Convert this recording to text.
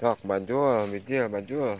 Так, бандюа, бедел, бандюа.